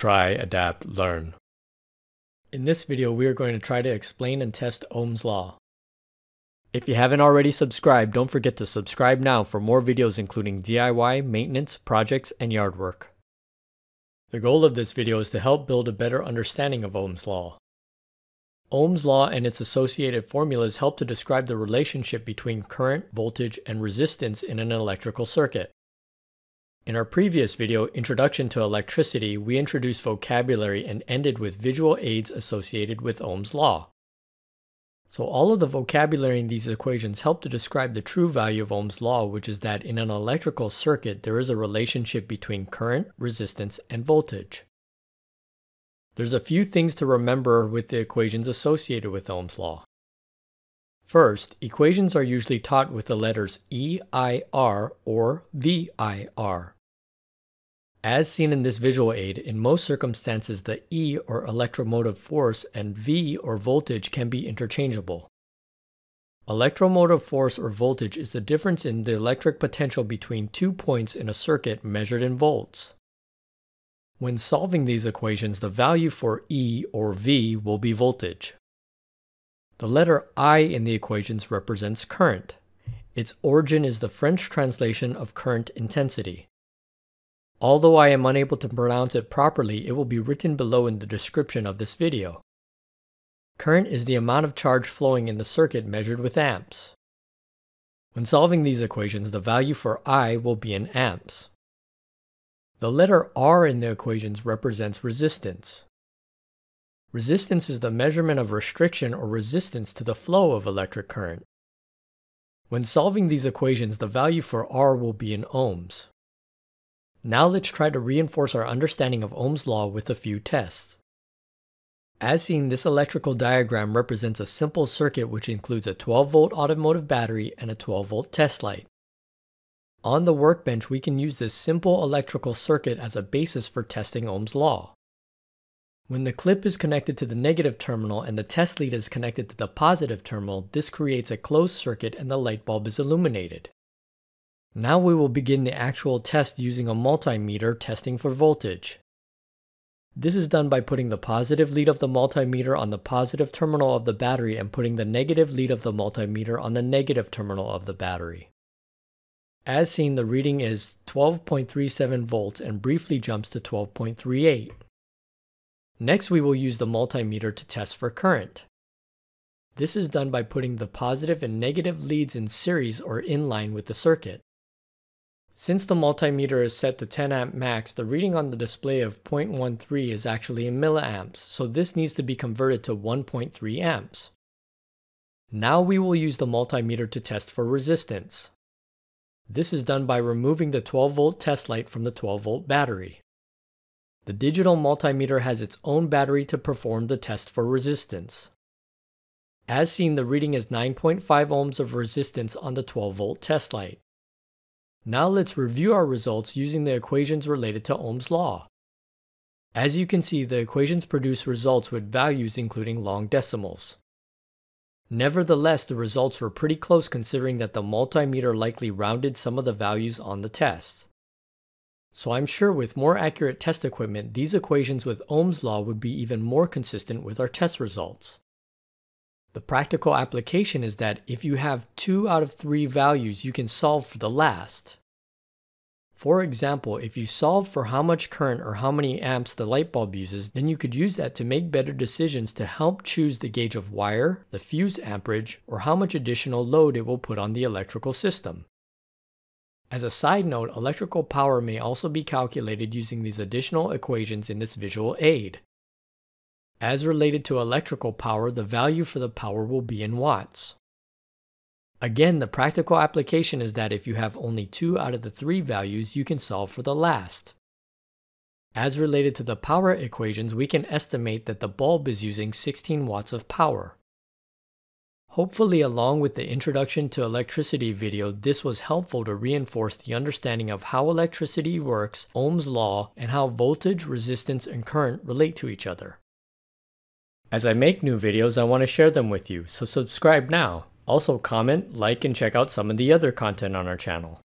try, adapt, learn. In this video, we are going to try to explain and test Ohm's Law. If you haven't already subscribed, don't forget to subscribe now for more videos including DIY, maintenance, projects, and yard work. The goal of this video is to help build a better understanding of Ohm's Law. Ohm's law and its associated formulas help to describe the relationship between current, voltage, and resistance in an electrical circuit. In our previous video, Introduction to Electricity, we introduced vocabulary and ended with visual aids associated with Ohm's law. So all of the vocabulary in these equations help to describe the true value of Ohm's law, which is that in an electrical circuit, there is a relationship between current, resistance, and voltage. There's a few things to remember with the equations associated with Ohm's law. First, equations are usually taught with the letters EIR or VIR. As seen in this visual aid, in most circumstances the E or electromotive force and V or voltage can be interchangeable. Electromotive force or voltage is the difference in the electric potential between two points in a circuit measured in volts. When solving these equations, the value for E or V will be voltage. The letter I in the equations represents current. Its origin is the French translation of current intensity. Although I am unable to pronounce it properly, it will be written below in the description of this video. Current is the amount of charge flowing in the circuit measured with amps. When solving these equations, the value for I will be in amps. The letter R in the equations represents resistance. Resistance is the measurement of restriction or resistance to the flow of electric current. When solving these equations, the value for R will be in ohms. Now let's try to reinforce our understanding of Ohm's law with a few tests. As seen, this electrical diagram represents a simple circuit which includes a 12-volt automotive battery and a 12-volt test light. On the workbench, we can use this simple electrical circuit as a basis for testing Ohm's law. When the clip is connected to the negative terminal and the test lead is connected to the positive terminal, this creates a closed circuit and the light bulb is illuminated. Now we will begin the actual test using a multimeter testing for voltage. This is done by putting the positive lead of the multimeter on the positive terminal of the battery and putting the negative lead of the multimeter on the negative terminal of the battery. As seen, the reading is 12.37 volts and briefly jumps to 12.38. Next, we will use the multimeter to test for current. This is done by putting the positive and negative leads in series or in line with the circuit. Since the multimeter is set to 10 amp max, the reading on the display of 0.13 is actually in milliamps, so this needs to be converted to 1.3 amps. Now we will use the multimeter to test for resistance. This is done by removing the 12 volt test light from the 12 volt battery. The digital multimeter has its own battery to perform the test for resistance. As seen, the reading is 9.5 ohms of resistance on the 12 volt test light. Now let's review our results using the equations related to Ohm's law. As you can see, the equations produce results with values including long decimals. Nevertheless, the results were pretty close considering that the multimeter likely rounded some of the values on the tests. So I'm sure with more accurate test equipment, these equations with Ohm's law would be even more consistent with our test results. The practical application is that if you have two out of three values, you can solve for the last. For example, if you solve for how much current or how many amps the light bulb uses, then you could use that to make better decisions to help choose the gauge of wire, the fuse amperage, or how much additional load it will put on the electrical system. As a side note, electrical power may also be calculated using these additional equations in this visual aid. As related to electrical power, the value for the power will be in watts. Again, the practical application is that if you have only two out of the three values, you can solve for the last. As related to the power equations, we can estimate that the bulb is using 16 watts of power. Hopefully, along with the introduction to electricity video, this was helpful to reinforce the understanding of how electricity works, Ohm's law, and how voltage, resistance, and current relate to each other. As I make new videos, I want to share them with you, so subscribe now. Also comment, like, and check out some of the other content on our channel.